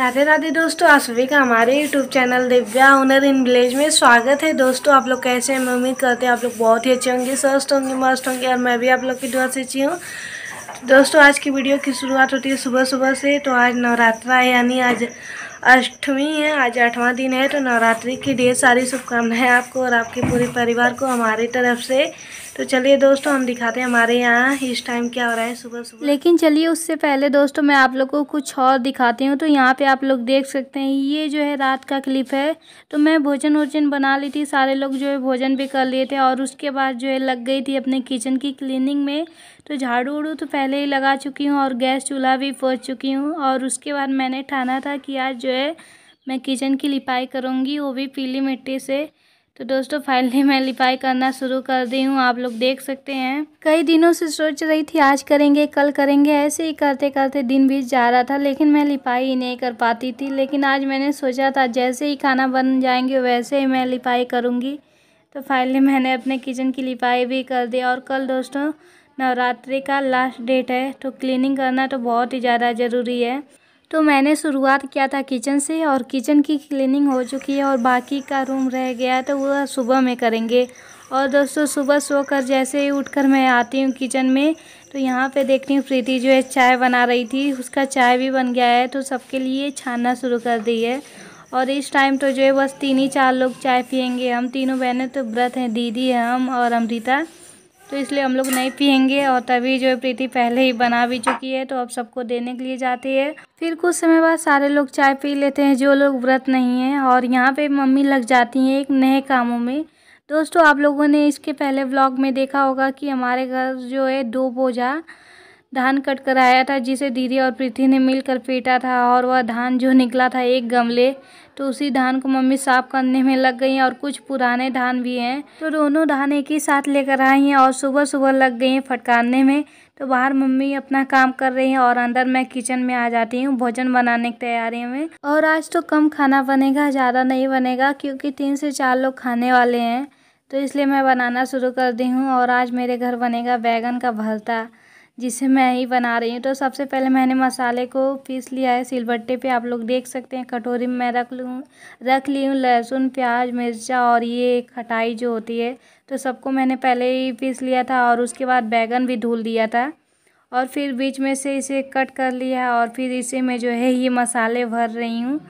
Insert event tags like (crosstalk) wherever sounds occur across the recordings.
राधे राधे दोस्तों आप सभी का हमारे यूट्यूब चैनल दिव्या हुनर इन विलेज में स्वागत है दोस्तों आप लोग कैसे हैं मैं उम्मीद करते हैं आप लोग बहुत ही अच्छे होंगे स्वस्थ होंगे मस्त होंगे और मैं भी आप लोग की दुआ से अच्छी हूँ दोस्तों आज की वीडियो की शुरुआत होती है सुबह सुबह से तो आज नवरात्रा है यानी आज अष्टमी है आज आठवां दिन है तो नवरात्रि की ढेर सारी शुभकामनाएं आपको और आपके पूरे परिवार को हमारी तरफ से तो चलिए दोस्तों हम दिखाते हैं हमारे यहाँ इस टाइम क्या हो रहा है सुबह सुबह लेकिन चलिए उससे पहले दोस्तों मैं आप लोग को कुछ और दिखाती हूँ तो यहाँ पे आप लोग देख सकते हैं ये जो है रात का क्लिप है तो मैं भोजन वोजन बना ली थी सारे लोग जो है भोजन भी कर लिए थे और उसके बाद जो है लग गई थी अपने किचन की क्लिनिंग में तो झाड़ू उड़ू तो पहले ही लगा चुकी हूँ और गैस चूल्हा भी पोछ चुकी हूँ और उसके बाद मैंने ठाना था कि आज जो है मैं किचन की लिपाई करूँगी वो भी पीली मिट्टी से तो दोस्तों फाइनली मैं लिपाई करना शुरू कर दी हूँ आप लोग देख सकते हैं कई दिनों से सोच रही थी आज करेंगे कल करेंगे ऐसे ही करते करते दिन बीत जा रहा था लेकिन मैं लिपाई ही नहीं कर पाती थी लेकिन आज मैंने सोचा था जैसे ही खाना बन जाएंगे वैसे ही मैं लिपाई करूँगी तो फाइनली मैंने अपने किचन की लिपाई भी कर दी और कल दोस्तों नवरात्रि का लास्ट डेट है तो क्लीनिंग करना तो बहुत ही ज़्यादा ज़रूरी है तो मैंने शुरुआत किया था किचन से और किचन की क्लीनिंग हो चुकी है और बाकी का रूम रह गया है तो वह सुबह में करेंगे और दोस्तों सुबह सोकर जैसे ही उठकर मैं आती हूँ किचन में तो यहाँ पे देखती हूँ प्रीति जो है चाय बना रही थी उसका चाय भी बन गया है तो सबके लिए छानना शुरू कर दी है और इस टाइम तो जो है बस तीन ही चार लोग चाय पियेंगे हम तीनों बहनें तो व्रत हैं दीदी हैं हम और अमृता तो इसलिए हम लोग नहीं पियेंगे और तभी जो है प्रीति पहले ही बना भी चुकी है तो अब सबको देने के लिए जाती है फिर कुछ समय बाद सारे लोग चाय पी लेते हैं जो लोग व्रत नहीं हैं और यहाँ पे मम्मी लग जाती हैं एक नए कामों में दोस्तों आप लोगों ने इसके पहले ब्लॉग में देखा होगा कि हमारे घर जो है दो बोझा धान कट कर आया था जिसे दीदी और प्रीति ने मिलकर पीटा था और वह धान जो निकला था एक गमले तो उसी धान को मम्मी साफ करने में लग गई और कुछ पुराने धान भी हैं तो दोनों धान एक ही साथ लेकर आई हैं और सुबह सुबह लग गई हैं फटकारने में तो बाहर मम्मी अपना काम कर रही हैं और अंदर मैं किचन में आ जाती हूँ भोजन बनाने की तैयारी में और आज तो कम खाना बनेगा ज़्यादा नहीं बनेगा क्योंकि तीन से चार लोग खाने वाले हैं तो इसलिए मैं बनाना शुरू कर दी हूँ और आज मेरे घर बनेगा बैगन का भरता जिसे मैं ही बना रही हूँ तो सबसे पहले मैंने मसाले को पीस लिया है सिलबट्टे पे आप लोग देख सकते हैं कटोरी में मैं रख लूँ रख ली हूँ लहसुन प्याज मिर्चा और ये खटाई जो होती है तो सबको मैंने पहले ही पीस लिया था और उसके बाद बैगन भी धुल दिया था और फिर बीच में से इसे कट कर लिया और फिर इसे मैं जो है ये मसाले भर रही हूँ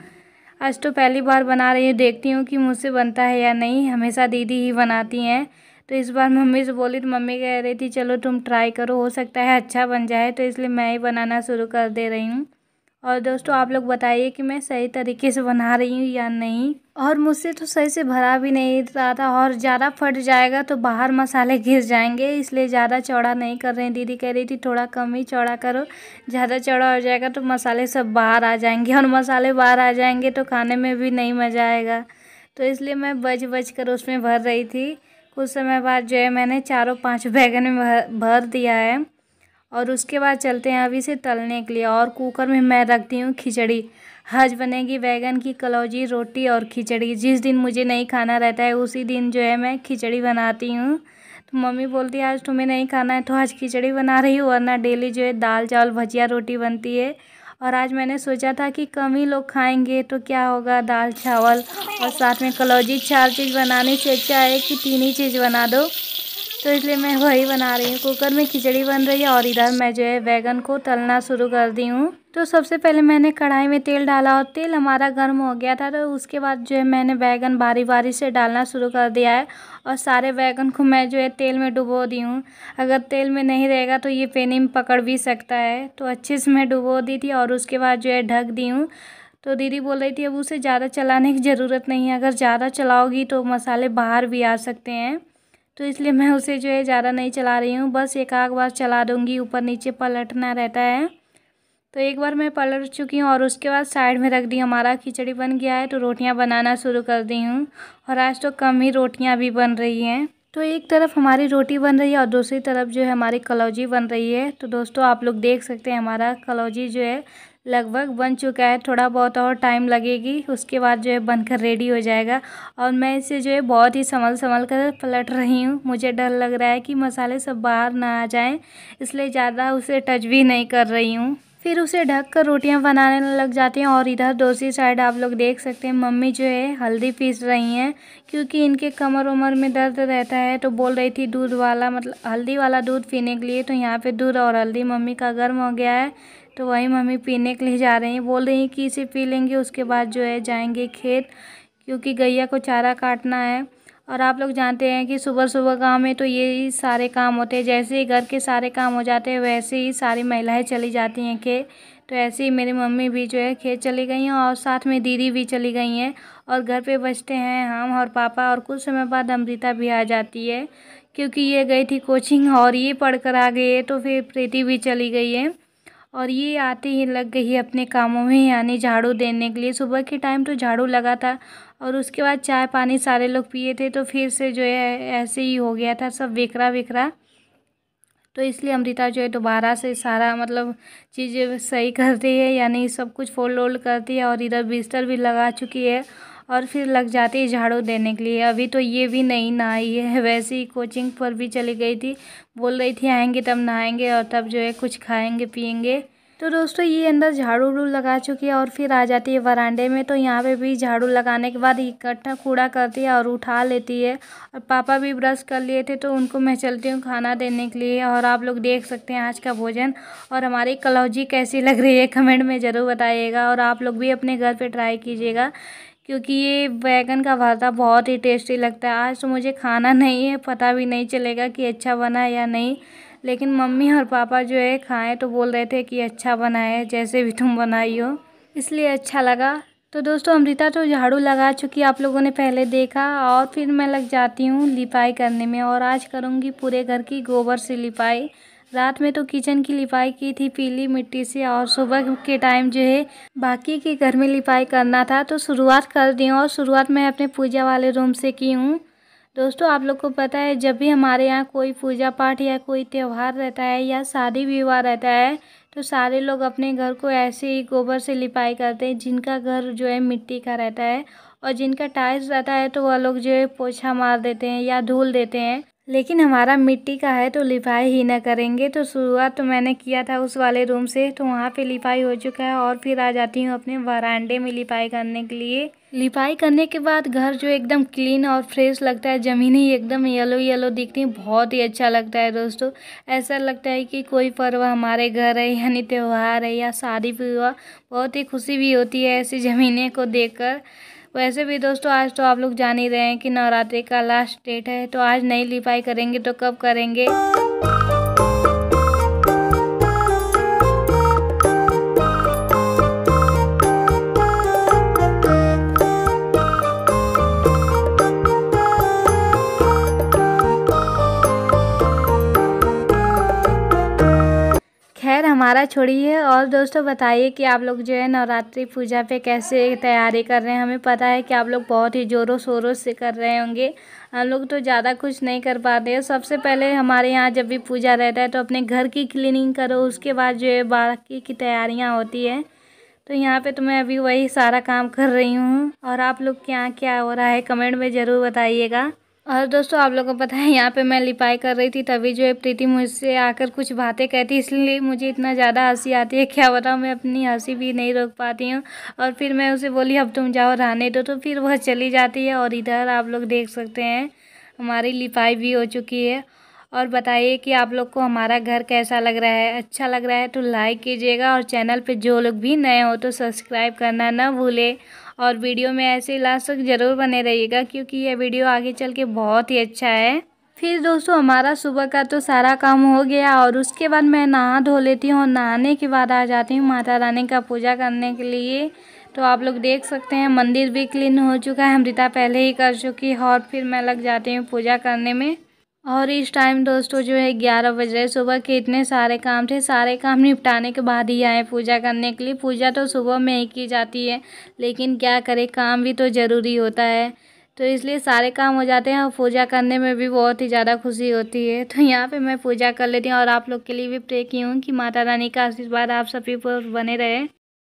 आज तो पहली बार बना रही हूँ देखती हूँ कि मुझसे बनता है या नहीं हमेशा दीदी ही बनाती हैं तो इस बार मम्मी से बोली तो मम्मी कह रही थी चलो तुम ट्राई करो हो सकता है अच्छा बन जाए तो इसलिए मैं ही बनाना शुरू कर दे रही हूँ और दोस्तों आप लोग बताइए कि मैं सही तरीके से बना रही हूँ या नहीं और मुझसे तो सही से भरा भी नहीं रहा था और ज़्यादा फट जाएगा तो बाहर मसाले घिस जाएंगे इसलिए ज़्यादा चौड़ा नहीं कर रहे हैं दीदी कह रही थी थोड़ा कम ही चौड़ा करो ज़्यादा चौड़ा हो जाएगा तो मसाले सब बाहर आ जाएंगे और मसाले बाहर आ जाएंगे तो खाने में भी नहीं मज़ा आएगा तो इसलिए मैं बच बच कर उसमें भर रही थी कुछ समय बाद जो है मैंने चारों पांच बैगन में भर दिया है और उसके बाद चलते हैं अभी से तलने के लिए और कुकर में मैं रखती हूँ खिचड़ी हज बनेगी बैगन की कलौजी रोटी और खिचड़ी जिस दिन मुझे नहीं खाना रहता है उसी दिन जो है मैं खिचड़ी बनाती हूँ तो मम्मी बोलती है आज तुम्हें नहीं खाना है तो आज खिचड़ी बना रही हूँ वरना डेली जो है दाल चावल भजिया रोटी बनती है और आज मैंने सोचा था कि कम ही लोग खाएंगे तो क्या होगा दाल चावल और साथ में कलौजी चार चीज़ बनाने से अच्छा है कि तीन ही चीज़ बना दो तो इसलिए मैं वही बना रही हूँ कुकर में खिचड़ी बन रही है और इधर मैं जो है बैगन को तलना शुरू कर दी हूँ तो सबसे पहले मैंने कढ़ाई में तेल डाला और तेल हमारा गर्म हो गया था तो उसके बाद जो है मैंने बैगन बारी बारी से डालना शुरू कर दिया है और सारे बैगन को मैं जो है तेल में डुबो दी हूँ अगर तेल में नहीं रहेगा तो ये पेनी में पकड़ भी सकता है तो अच्छे से मैं डुबो दी थी और उसके बाद जो है ढक दी हूँ तो दीदी बोल रही थी अब उसे ज़्यादा चलाने की ज़रूरत नहीं है अगर ज़्यादा चलाओगी तो मसाले बाहर भी आ सकते हैं तो इसलिए मैं उसे जो है ज़्यादा नहीं चला रही हूँ बस एक आग बार चला दूँगी ऊपर नीचे पलटना रहता है तो एक बार मैं पलट चुकी हूँ और उसके बाद साइड में रख दी हमारा खिचड़ी बन गया है तो रोटियाँ बनाना शुरू कर दी हूँ और आज तो कम ही रोटियाँ भी बन रही हैं तो एक तरफ हमारी रोटी बन रही है और दूसरी तरफ जो है हमारी कलौजी बन रही है तो दोस्तों आप लोग देख सकते हैं हमारा कलौजी जो है लगभग बन चुका है थोड़ा बहुत और टाइम लगेगी उसके बाद जो है बनकर रेडी हो जाएगा और मैं इसे जो है बहुत ही संभल संभल कर पलट रही हूँ मुझे डर लग रहा है कि मसाले सब बाहर ना आ जाएं इसलिए ज़्यादा उसे टच भी नहीं कर रही हूँ फिर उसे ढक कर रोटियाँ बनाने लग जाती हैं और इधर दूसरी साइड आप लोग देख सकते हैं मम्मी जो है हल्दी पीस रही हैं क्योंकि इनके कमर उमर में दर्द रहता है तो बोल रही थी दूध वाला मतलब हल्दी वाला दूध पीने के लिए तो यहाँ पे दूध और हल्दी मम्मी का गर्म हो गया है तो वही मम्मी पीने के लिए जा रही हैं बोल रही हैं कि इसे पी लेंगे उसके बाद जो है जाएंगे खेत क्योंकि गैया को चारा काटना है और आप लोग जानते हैं कि सुबह सुबह गांव में तो ये सारे काम होते हैं जैसे ही घर के सारे काम हो जाते हैं वैसे ही सारी महिलाएं चली जाती हैं खेत तो ऐसे ही मेरी मम्मी भी जो है खेत चली गई हैं और साथ में दीदी भी चली गई हैं और घर पे बचते हैं हम और पापा और कुछ समय बाद अमृता भी आ जाती है क्योंकि ये गई थी कोचिंग और ये पढ़ कर आ गई है तो फिर प्रीति भी चली गई है और ये आते ही लग गई अपने कामों में यानी झाड़ू देने के लिए सुबह के टाइम तो झाड़ू लगा था और उसके बाद चाय पानी सारे लोग पिए थे तो फिर से जो है ऐसे ही हो गया था सब बिखरा बिखरा तो इसलिए अमृता जो है दोबारा से सारा मतलब चीज़ें सही करती है यानी सब कुछ फोल्ड वोल्ड करती है और इधर बिस्तर भी लगा चुकी है और फिर लग जाती है झाड़ू देने के लिए अभी तो ये भी नहीं नहाई है (laughs) वैसे ही कोचिंग पर भी चली गई थी बोल रही थी आएंगे तब नहाएंगे और तब जो है कुछ खाएंगे पियेंगे तो दोस्तों ये अंदर झाड़ू उड़ू लगा चुकी है और फिर आ जाती है वरांडे में तो यहाँ पे भी झाड़ू लगाने के बाद इकट्ठा कूड़ा करती है और उठा लेती है और पापा भी ब्रश कर लिए थे तो उनको मैं चलती हूँ खाना देने के लिए और आप लोग देख सकते हैं आज का भोजन और हमारी कलौजी कैसी लग रही है कमेंट में ज़रूर बताइएगा और आप लोग भी अपने घर पर ट्राई कीजिएगा क्योंकि ये बैगन का भरता बहुत ही टेस्टी लगता है आज तो मुझे खाना (laughs) नहीं है पता भी नहीं चलेगा कि अच्छा बना या नहीं लेकिन मम्मी और पापा जो है खाएं तो बोल रहे थे कि अच्छा बना है जैसे भी तुम बनाई हो इसलिए अच्छा लगा तो दोस्तों अमृता तो झाड़ू लगा चुकी आप लोगों ने पहले देखा और फिर मैं लग जाती हूँ लिपाई करने में और आज करूँगी पूरे घर की गोबर से लिपाई रात में तो किचन की लिपाई की थी पीली मिट्टी से और सुबह के टाइम जो है बाकी के घर में लिपाई करना था तो शुरुआत कर दी हूँ और शुरुआत मैं अपने पूजा वाले रूम से की हूँ दोस्तों आप लोग को पता है जब भी हमारे यहाँ कोई पूजा पाठ या कोई त्यौहार रहता है या शादी विवाह रहता है तो सारे लोग अपने घर को ऐसे ही गोबर से लिपाई करते हैं जिनका घर जो है मिट्टी का रहता है और जिनका टाइल्स रहता है तो वह लोग जो है पोछा मार देते हैं या धूल देते हैं लेकिन हमारा मिट्टी का है तो लिफाई ही ना करेंगे तो शुरुआत तो मैंने किया था उस वाले रूम से तो वहाँ पे लिफाई हो चुका है और फिर आ जाती हूँ अपने वरांडे में लिफाई करने के लिए लिपाई करने के बाद घर जो एकदम क्लीन और फ्रेश लगता है ज़मीन ही एकदम येलो येलो दिखती है बहुत ही अच्छा लगता है दोस्तों ऐसा लगता है कि कोई पर्व हमारे घर है यानी त्यौहार है या शादी विवाह बहुत ही खुशी भी होती है ऐसी ज़मीनें को देख वैसे भी दोस्तों आज तो आप लोग जान ही रहे हैं कि नवरात्रि का लास्ट डेट है तो आज नई लिपाई करेंगे तो कब करेंगे हमारा छोड़िए और दोस्तों बताइए कि आप लोग जो है नवरात्रि पूजा पे कैसे तैयारी कर रहे हैं हमें पता है कि आप लोग बहुत ही ज़ोरों शोरों से कर रहे होंगे हम लोग तो ज़्यादा कुछ नहीं कर पाते हैं सबसे पहले हमारे यहाँ जब भी पूजा रहता है तो अपने घर की क्लीनिंग करो उसके बाद जो है बाकी की तैयारियाँ होती है तो यहाँ पे तो मैं अभी वही सारा काम कर रही हूँ और आप लोग के यहाँ क्या हो रहा है कमेंट में ज़रूर बताइएगा और दोस्तों आप लोगों को पता है यहाँ पे मैं लिपाई कर रही थी तभी जो है प्रीति मुझसे आकर कुछ बातें कहती इसलिए मुझे इतना ज़्यादा हंसी आती है क्या बताऊँ मैं अपनी हंसी भी नहीं रोक पाती हूँ और फिर मैं उसे बोली अब तुम जाओ रहने दो तो फिर वह चली जाती है और इधर आप लोग देख सकते हैं हमारी लिपाई भी हो चुकी है और बताइए कि आप लोग को हमारा घर कैसा लग रहा है अच्छा लग रहा है तो लाइक कीजिएगा और चैनल पे जो लोग भी नए हो तो सब्सक्राइब करना ना भूले और वीडियो में ऐसे लास्ट तक ज़रूर बने रहिएगा क्योंकि यह वीडियो आगे चल के बहुत ही अच्छा है फिर दोस्तों हमारा सुबह का तो सारा काम हो गया और उसके बाद मैं नहा धो लेती हूँ और नहाने के बाद आ जाती हूँ माता रानी का पूजा करने के लिए तो आप लोग देख सकते हैं मंदिर भी क्लीन हो चुका है अमृता पहले ही कर चुकी है और फिर मैं लग जाती हूँ पूजा करने में और इस टाइम दोस्तों जो है ग्यारह बज रहे सुबह के इतने सारे काम थे सारे काम निपटाने के बाद ही आए पूजा करने के लिए पूजा तो सुबह में ही की जाती है लेकिन क्या करें काम भी तो ज़रूरी होता है तो इसलिए सारे काम हो जाते हैं और पूजा करने में भी बहुत ही ज़्यादा खुशी होती है तो यहाँ पे मैं पूजा कर लेती हूँ और आप लोग के लिए भी प्रे की हूँ कि माता रानी का आशीर्वाद आप सभी पर बने रहे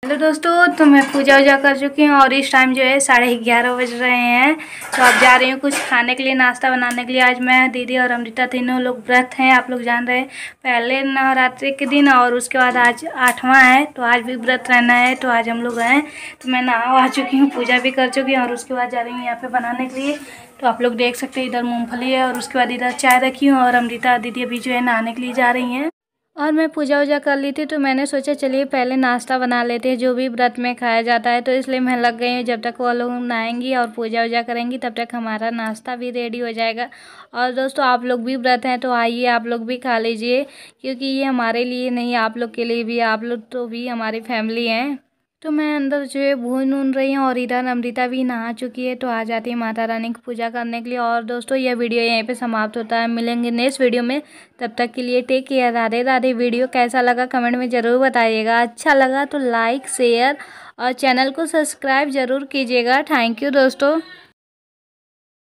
हेलो दोस्तों तो मैं पूजा वूजा कर चुकी हूँ और इस टाइम जो है साढ़े ग्यारह बज रहे हैं तो अब जा रही हूँ कुछ खाने के लिए नाश्ता बनाने के लिए आज मैं दीदी और अमृता तीनों लोग व्रत हैं आप लोग जान रहे हैं पहले नवरात्रि के दिन और उसके बाद आज आठवां है तो आज भी व्रत रहना है तो आज हम लोग हैं तो मैं नहा आ चुकी हूँ पूजा भी कर चुकी हूँ और उसके बाद जा रही हूँ यहाँ पर बनाने के लिए तो आप लोग देख सकते हैं इधर मूँगफली है और उसके बाद इधर चाय रखी हूँ और अमृता दीदी अभी जो है नहाने के लिए जा रही हैं और मैं पूजा वूजा कर ली थी तो मैंने सोचा चलिए पहले नाश्ता बना लेते हैं जो भी व्रत में खाया जाता है तो इसलिए मैं लग गई हूँ जब तक वो लोग नहाएंगी और पूजा वूजा करेंगी तब तक हमारा नाश्ता भी रेडी हो जाएगा और दोस्तों आप लोग भी व्रत हैं तो आइए आप लोग भी खा लीजिए क्योंकि ये हमारे लिए नहीं आप लोग के लिए भी आप लोग तो भी हमारी फैमिली हैं तो मैं अंदर जो है भून ऊन रही हूँ और इधर अमृता भी नहा चुकी है तो आ जाती है माता रानी की पूजा करने के लिए और दोस्तों यह वीडियो यहीं पे समाप्त होता है मिलेंगे नेक्स्ट वीडियो में तब तक के लिए take care Radhe Radhe video कैसा लगा कमेंट में ज़रूर बताइएगा अच्छा लगा तो लाइक शेयर और चैनल को सब्सक्राइब ज़रूर कीजिएगा थैंक यू दोस्तों